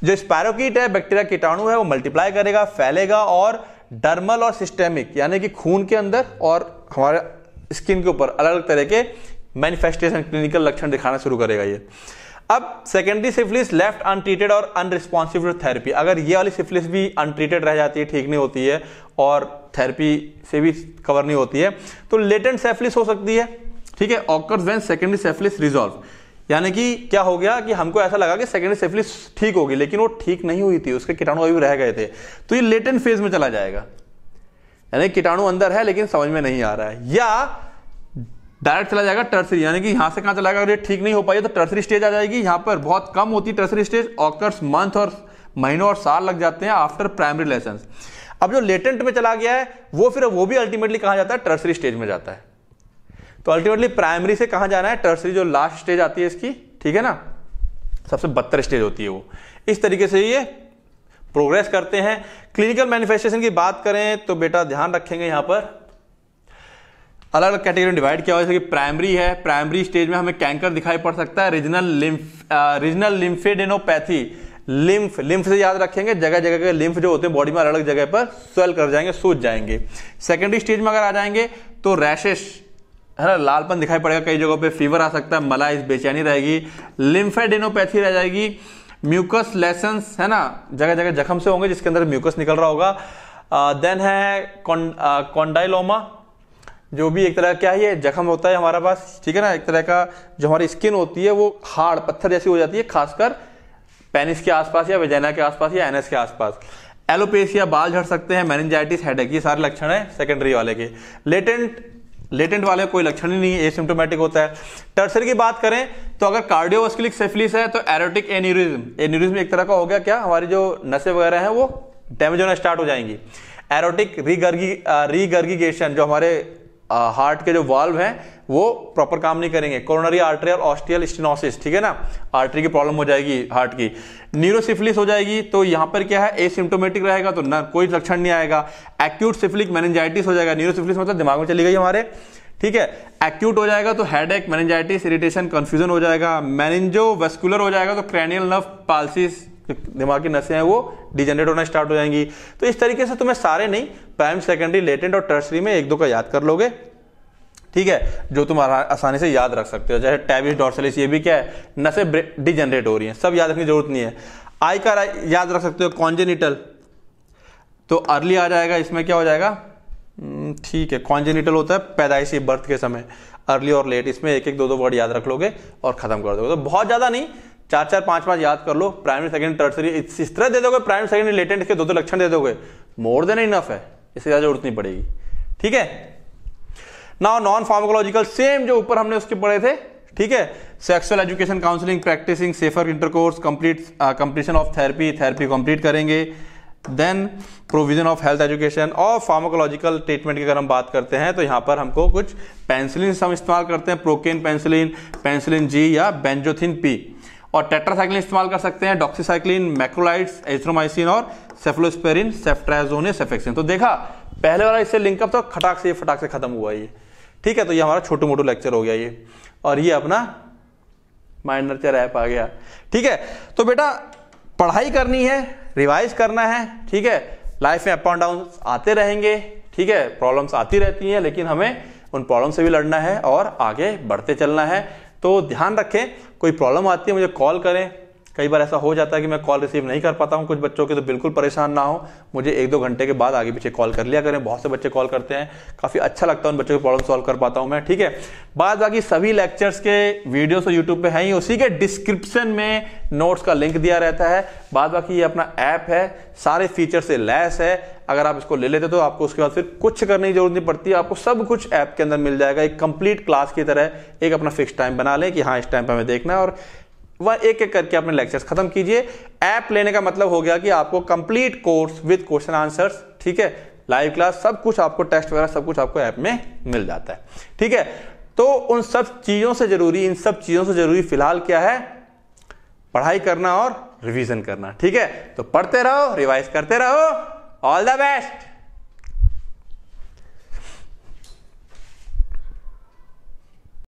जो स्पायरोकीट है बैक्टीरिया कीटाणु है वो मल्टीप्लाई करेगा फैलेगा और डर्मल और सिस्टेमिक यानी कि खून के अंदर और हमारे स्किन के ऊपर अलग अलग तरह के मैनिफेस्टेशन क्लिनिकल लक्षण दिखाना शुरू करेगा ये अब सेकेंडरी सिफिलिस लेफ्ट अनट्रीटेड और अनरिस्पॉन्सिव टू थेरेपी अगर ये वाली सिफिलिस भी अनट्रीटेड रह जाती है ठीक नहीं होती है और थेरेपी से भी कवर नहीं होती है तो लेटेंट सेफिलिस हो सकती है ठीक है occurs when secondary syphilis resolve यानी कि क्या हो गया कि हमको ऐसा लगा कि सेकेंडरी सेफिलिस ठीक होगी लेकिन वो ठीक नहीं हुई थी उसके कीटाणु अभी रह गए थे तो ये लेटेंट फेज में चला जाएगा यानी कीटाणु अंदर है लेकिन समझ में नहीं आ रहा है या डायरेक्ट चला जाएगा टर्सरी यानी कि यहां से कहां चलाएगा अगर ये ठीक नहीं हो पाई तो टर्सरी स्टेज आ जाएगी यहां पर बहुत कम होती है टर्सरी स्टेज ऑकर्स मंथ और महीनों और साल लग जाते हैं आफ्टर प्राइमरी लेसन अब जो लेटेंट में चला गया है वो फिर वो भी अल्टीमेटली कहा जाता है टर्सरी स्टेज में जाता है तो अल्टीमेटली प्राइमरी से कहा जाना है टर्सरी जो लास्ट स्टेज आती है इसकी ठीक है ना सबसे बदतर स्टेज होती है वो इस तरीके से ये प्रोग्रेस करते हैं क्लिनिकल मैनिफेस्टेशन की बात करें तो बेटा ध्यान रखेंगे यहां पर अलग अलग कैटेगरी में डिवाइड किया हुआ जैसे कि प्राइमरी है प्राइमरी स्टेज में हमें कैंकर दिखाई पड़ सकता है regional lymph regional lymphadenopathy lymph lymph से याद रखेंगे जगह जगह के लिम्फ जो होते हैं बॉडी में अलग अलग जगह पर स्वेल कर जाएंगे सूज जाएंगे सेकेंडरी स्टेज में अगर आ जाएंगे तो रैशेस है ना लालपन दिखाई पड़ेगा कई जगहों पे फीवर आ सकता है मलाइस बेचैनी रहेगी लिम्फेडेनोपैथी रह जाएगी म्यूकस लेसेंस है ना जगह जगह जख्म से होंगे जिसके अंदर म्यूकस निकल रहा होगा देन है कॉन्डाइलोमा जो भी एक तरह क्या है ये जख्म होता है हमारा पास ठीक है ना एक तरह का जो हमारी स्किन होती है वो हार्ड पत्थर जैसी हो जाती है खासकर पेनिस के आसपास या वेजाइना के आसपास या एनएस के आसपास एलोपेसिया बाल झड़ सकते हैं मैनेजाइटिस हेडेक ये सारे लक्षण है सेकेंडरी वाले के लेटेंट लेटेंट वाले कोई लक्षण ही नहीं है एसिम्टोमेटिक होता है टर्सर की बात करें तो अगर कार्डियोवास्कुलर सेफिलिस है तो एरोटिक एन्यूरिज्म एन्यूरिज्म एक तरह का हो गया क्या हमारी जो नसें वगैरह हैं वो डैमेज होना स्टार्ट हो जाएंगी एरोटिक रीगर्गी रीगर्गिगेशन जो हमारे हार्ट के जो वाल्व हैं वो प्रॉपर काम नहीं करेंगे कोरोनरी आर्टरी और ऑस्टियल स्टिनोसिस ठीक है ना आर्टरी की प्रॉब्लम हो जाएगी हार्ट की न्यूरोसिफिलिस हो जाएगी तो यहां पर क्या है एसिम्टोमेटिक रहेगा तो ना कोई लक्षण नहीं आएगा एक्यूट सिफिलिक मैनेजाइटिस हो जाएगा न्यूरोसिफिलिस मतलब दिमाग में चली गई हमारे ठीक है एक्यूट हो जाएगा तो हेड एक मैनेजाइटिस इरिटेशन कंफ्यूजन हो जाएगा मैनेजो वेस्कुलर हो जाएगा तो क्रैनियल नर्व पालसिस दिमाग की नशे हैं वो डिजेनरेट होना स्टार्ट हो जाएंगी तो इस तरीके से तुम्हें सारे नहीं प्राइम सेकेंडरी लेटेंट और टर्सरी में एक दो का याद कर लोगे ठीक है जो तुम आसानी से याद रख सकते हो जैसे टैबिस डॉर्सलिस ये भी क्या है नशे डिजेनरेट हो रही हैं सब याद रखने की जरूरत नहीं है आई का याद रख सकते हो कॉन्जेनिटल तो अर्ली आ जाएगा इसमें क्या हो जाएगा हम्म, ठीक है कॉन्जेनिटल होता है पैदाइशी बर्थ के समय अर्ली और लेट इसमें एक एक दो दो वर्ड याद रख लोगे और ख़त्म कर दोगे तो बहुत ज़्यादा नहीं चार चार पांच पांच याद कर लो प्राइमरी सेकेंड टर्सरी इस तरह दे दोगे प्राइमरी सेकंड लेटेंट के दो दो लक्षण दे दोगे मोर देन इनफ है इससे ज्यादा जरूरत नहीं पड़ेगी ठीक है नाउ नॉन फार्मोकोलॉजिकल सेम जो ऊपर हमने उसके पढ़े थे ठीक है sexual education counselling practicing safer intercourse complete completion of therapy therapy complete करेंगे then provision of health education और फार्माकोलॉजिकल ट्रीटमेंट की अगर हम बात करते हैं तो यहां पर हमको कुछ पेंसिलिन हम इस्तेमाल करते हैं प्रोकेन पेंसिलिन पेंसिलिन जी या बेंजोथिन पी और टेट्रासाइक्लिन इस्तेमाल कर सकते हैं डॉक्सीसाइक्लिन मैक्रोलाइट्स एथ्रोमाइसिन और सेफ्लोस्पेरिन सेफ्ट्राजोन सेफेक्सिन तो देखा पहले वाला इससे लिंकअप तो खटाक से फटाक से खत्म हुआ ये ठीक है तो ये हमारा छोटू मोटू लेक्चर हो गया ये और ये अपना माइनर नर्चर ऐप आ गया ठीक है तो बेटा पढ़ाई करनी है रिवाइज करना है ठीक है लाइफ में अप एंड डाउन आते रहेंगे ठीक है प्रॉब्लम्स आती रहती हैं लेकिन हमें उन प्रॉब्लम से भी लड़ना है और आगे बढ़ते चलना है तो ध्यान रखें कोई प्रॉब्लम आती है मुझे कॉल करें कई बार ऐसा हो जाता है कि मैं कॉल रिसीव नहीं कर पाता हूँ कुछ बच्चों के तो बिल्कुल परेशान ना हो मुझे एक दो घंटे के बाद आगे पीछे कॉल कर लिया करें बहुत से बच्चे कॉल करते हैं काफ़ी अच्छा लगता है उन बच्चों की प्रॉब्लम सॉल्व कर पाता हूँ मैं ठीक है बाद बाकी सभी लेक्चर्स के वीडियो तो यूट्यूब पे हैं ही उसी के डिस्क्रिप्शन में नोट्स का लिंक दिया रहता है बाद बाकी ये अपना ऐप है सारे फीचर से लैस है अगर आप इसको ले लेते तो आपको उसके बाद फिर कुछ करने की जरूरत नहीं पड़ती आपको सब कुछ ऐप के अंदर मिल जाएगा एक कंप्लीट क्लास की तरह एक अपना फिक्स टाइम बना लें कि हाँ इस टाइम पर हमें देखना है और वह एक एक करके अपने लेक्चर्स खत्म कीजिए ऐप लेने का मतलब हो गया कि आपको complete course with question answers ठीक है लाइव क्लास सब कुछ आपको टेस्ट वगैरह सब कुछ आपको ऐप में मिल जाता है ठीक है तो उन सब चीज़ों से जरूरी इन सब चीज़ों से जरूरी फिलहाल क्या है पढ़ाई करना और रिवीजन करना ठीक है तो पढ़ते रहो रिवाइज करते रहो ऑल द बेस्ट